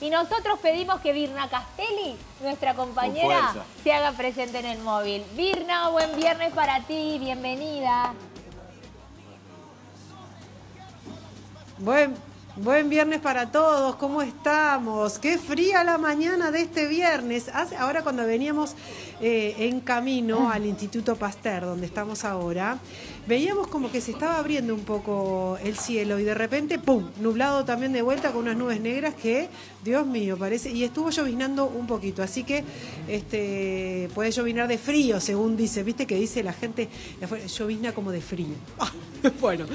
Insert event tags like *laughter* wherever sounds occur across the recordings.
Y nosotros pedimos que Virna Castelli, nuestra compañera, se haga presente en el móvil. Virna, buen viernes para ti, bienvenida. Buen, buen viernes para todos, ¿cómo estamos? Qué fría la mañana de este viernes. Ahora cuando veníamos eh, en camino al Instituto Pasteur, donde estamos ahora, veíamos como que se estaba abriendo un poco el cielo y de repente, ¡pum!, nublado también de vuelta con unas nubes negras que, Dios mío, parece, y estuvo lloviznando un poquito, así que este puede llovinar de frío, según dice, viste que dice la gente, llovizna como de frío. *laughs* bueno,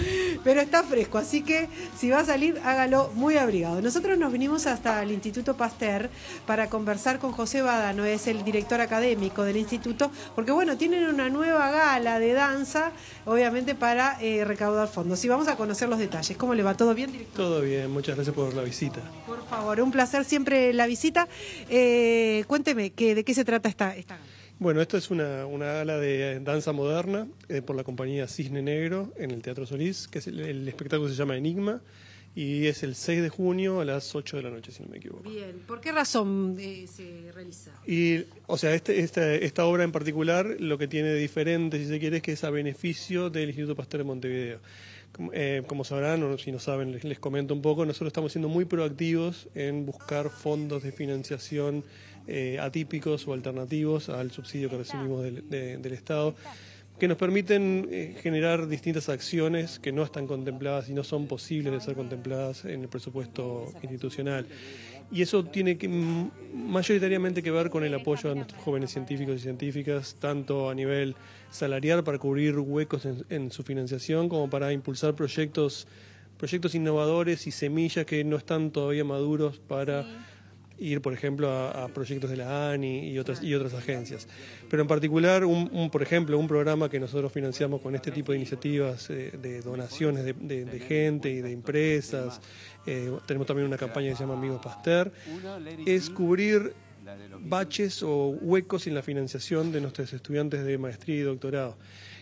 pero está fresco, así que si va a salir, hágalo muy abrigado. Nosotros nos vinimos hasta el Instituto Pasteur para conversar con José Badano, es el director académico del instituto, porque bueno, tienen una nueva gala de danza, obviamente para eh, recaudar fondos. Y vamos a conocer los detalles. ¿Cómo le va? ¿Todo bien, director? Todo bien, muchas gracias por la visita. Por favor, un placer siempre la visita. Eh, cuénteme, que ¿de qué se trata esta, esta Bueno, esto es una, gala de danza moderna eh, por la compañía Cisne Negro en el Teatro Solís, que es el, el espectáculo se llama Enigma y es el 6 de junio a las 8 de la noche, si no me equivoco. Bien, ¿por qué razón eh, se realiza? Y, o sea, este, esta, obra en particular lo que tiene de diferente, si se quiere, es que es a beneficio del Instituto Pastor de Montevideo. Eh, como sabrán, o si no saben, les, comento un poco, nosotros estamos siendo muy proactivos en buscar fondos de financiación eh, atípicos o alternativos al subsidio que recibimos del, del Estado que nos permiten eh, generar distintas acciones que no están contempladas y no son posibles de ser contempladas en el presupuesto institucional. Y eso tiene que, mm, mayoritariamente que ver con el apoyo a nuestros jóvenes científicos y científicas, tanto a nivel salarial para cubrir huecos en, en su financiación como para impulsar proyectos proyectos innovadores y semillas que no están todavía maduros para ir, por ejemplo, a, proyectos de la ANI y otras, y otras agencias. Pero en particular, un, por ejemplo, un programa que nosotros financiamos con este tipo de iniciativas eh, de donaciones de, gente y de empresas, eh, tenemos también una campaña que se llama Amigos Pasteur, es cubrir baches o huecos en la financiación de nuestros estudiantes de maestría y doctorado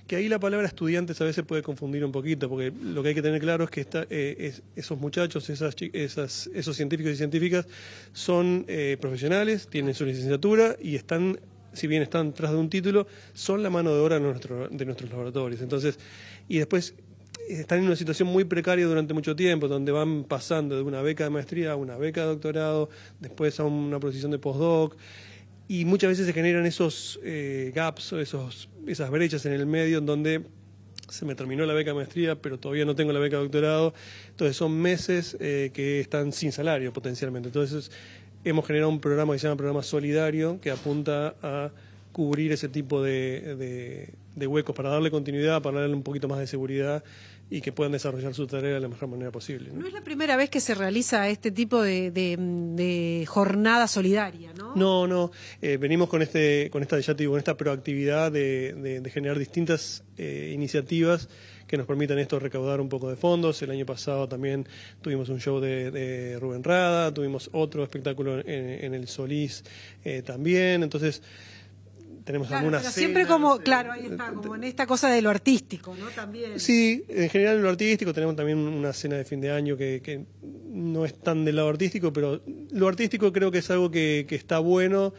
que ahí la palabra estudiantes a veces puede confundir un poquito, porque lo que hay que tener claro es que eh, esos muchachos, esas, esas, esos científicos y científicas son eh, profesionales, tienen su licenciatura y están si bien están tras de un título, son la mano de obra de, nuestros laboratorios. Entonces, y después eh, están en una situación muy precaria durante mucho tiempo, donde van pasando de una beca de maestría a una beca de doctorado, después a una posición de postdoc, y muchas veces se generan esos gaps, esos esas brechas en el medio en donde se me terminó la beca maestría, pero todavía no tengo la beca de doctorado. Entonces son meses eh, que están sin salario potencialmente. Entonces hemos generado un programa que se llama Programa Solidario, que apunta a cubrir ese tipo de, de, huecos, para darle continuidad, para darle un poquito más de seguridad y que puedan desarrollar su tarea de la mejor manera posible. No, es la primera vez que se realiza este tipo de, de jornada solidaria. ¿no? No, eh, venimos con, este, con esta, ya digo, con esta proactividad de, generar distintas eh, iniciativas que nos permitan esto recaudar un poco de fondos. El año pasado también tuvimos un show de, Rubén Rada, tuvimos otro espectáculo en, el Solís eh, también. Entonces, tenemos algunas siempre como claro ahí está como en esta cosa de lo artístico no también sí en general en lo artístico tenemos también una cena de fin de año que, que no es tan del lado artístico pero lo artístico creo que es algo que, está bueno.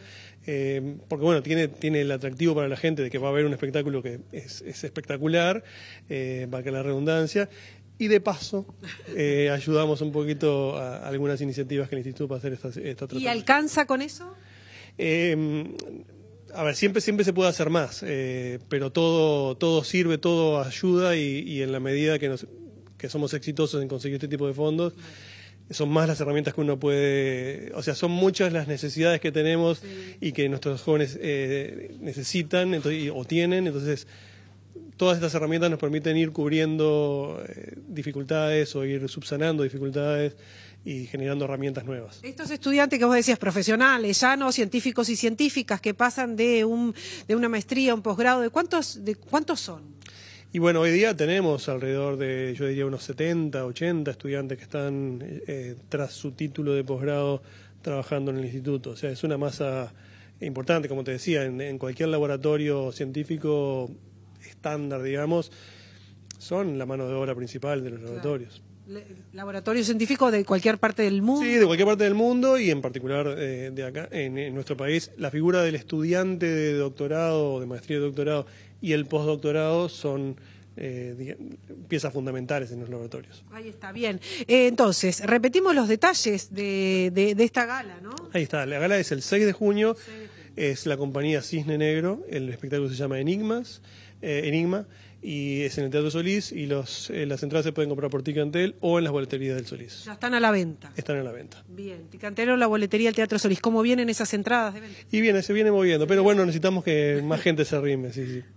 Eh, porque bueno, tiene, tiene el atractivo para la gente de que va a haber un espectáculo que es, espectacular, para eh, que la redundancia, y de paso eh, *laughs* ayudamos un poquito a, algunas iniciativas que el instituto va a hacer esta, esta ¿Y alcanza con eso? a ver, siempre, siempre se puede hacer más, pero todo, todo sirve, todo ayuda y, en la medida que, nos, que somos exitosos en conseguir este tipo de fondos son más las herramientas que uno puede, o sea, son muchas las necesidades que tenemos y que nuestros jóvenes eh, necesitan o tienen, entonces todas estas herramientas nos permiten ir cubriendo eh, dificultades o ir subsanando dificultades y generando herramientas nuevas. Estos estudiantes que vos decías, profesionales, ya no científicos y científicas que pasan de, un, de una maestría, un posgrado, ¿de cuántos, de cuántos son? Y bueno, hoy día tenemos alrededor de, yo diría, unos 70, 80 estudiantes que están eh, tras su título de posgrado trabajando en el instituto. O sea, es una masa importante, como te decía, en, cualquier laboratorio científico estándar, digamos, son la mano de obra principal de los laboratorios. Laboratorio científico de cualquier parte del mundo. Sí, de cualquier parte del mundo y en particular eh, de acá, en, nuestro país, la figura del estudiante de doctorado, o de maestría de doctorado y el postdoctorado son eh, piezas fundamentales en los laboratorios. Ahí está, bien. Eh, entonces, repetimos los detalles de, esta gala, ¿no? Ahí está, la gala es el 6 de junio es la compañía Cisne Negro, el espectáculo se llama Enigmas, eh, Enigma, y es en el Teatro Solís, y los, eh, las entradas se pueden comprar por Ticantel o en las boleterías del Solís. Ya están a la venta. Están a la venta. Bien, Ticantel o la boletería del Teatro Solís, ¿cómo vienen esas entradas? y viene, se viene moviendo, pero bueno, necesitamos que más gente se arrime,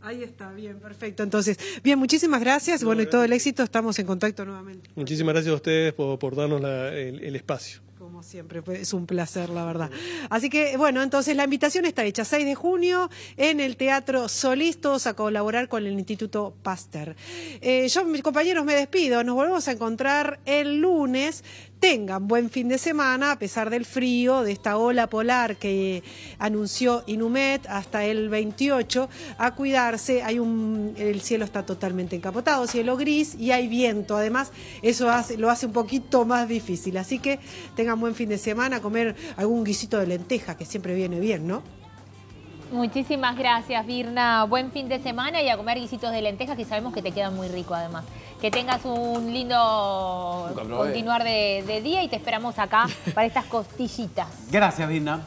Ahí está, bien, perfecto. Entonces, bien, muchísimas gracias, bueno, y todo el éxito, estamos en contacto nuevamente. Muchísimas gracias a ustedes por, darnos el espacio siempre, pues, es un placer, la verdad. Así que, bueno, entonces la invitación está hecha. 6 de junio en el Teatro Solís, a colaborar con el Instituto Pasteur. Eh, yo, mis compañeros, me despido. Nos volvemos a encontrar el lunes tengan buen fin de semana a pesar del frío, de esta ola polar que anunció Inumet hasta el 28, a cuidarse. Hay un, el cielo está totalmente encapotado, cielo gris y hay viento. Además, eso lo hace un poquito más difícil. Así que tengan buen fin de semana, comer algún guisito de lenteja que siempre viene bien, ¿no? Muchísimas gracias, Virna. Buen fin de semana y a comer guisitos de lentejas que sabemos que te quedan muy rico además. Que tengas un lindo continuar de, día y te esperamos acá *laughs* para estas costillitas. Gracias, Dina.